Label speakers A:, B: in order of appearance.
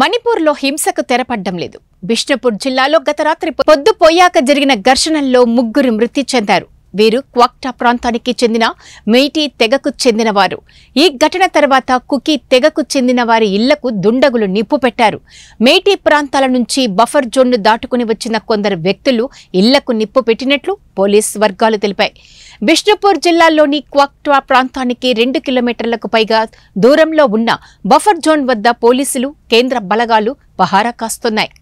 A: మణిపూర్లో హింసకు తెరపడ్డం లేదు బిష్ణుపూర్ జిల్లాలో గత రాత్రి పొద్దుపోయాక జరిగిన ఘర్షణల్లో ముగ్గురు మృతి చెందారు వీరు క్వాక్టా ప్రాంతానికి చెందిన మెయిటీ తెగకు చెందినవారు ఈ ఘటన తర్వాత కుకీ తెగకు చెందిన వారి ఇళ్లకు దుండగులు నిప్పు పెట్టారు మేటి ప్రాంతాల నుంచి బఫర్ జోన్ను దాటుకుని వచ్చిన కొందరు వ్యక్తులు ఇళ్లకు నిప్పు పెట్టినట్లు పోలీస్ వర్గాలు తెలిపాయి బిష్ణుపూర్ జిల్లాలోని క్వాక్టా ప్రాంతానికి రెండు కిలోమీటర్లకు పైగా దూరంలో ఉన్న బఫర్ జోన్ వద్ద పోలీసులు కేంద్ర బలగాలు పహారా కాస్తున్నాయి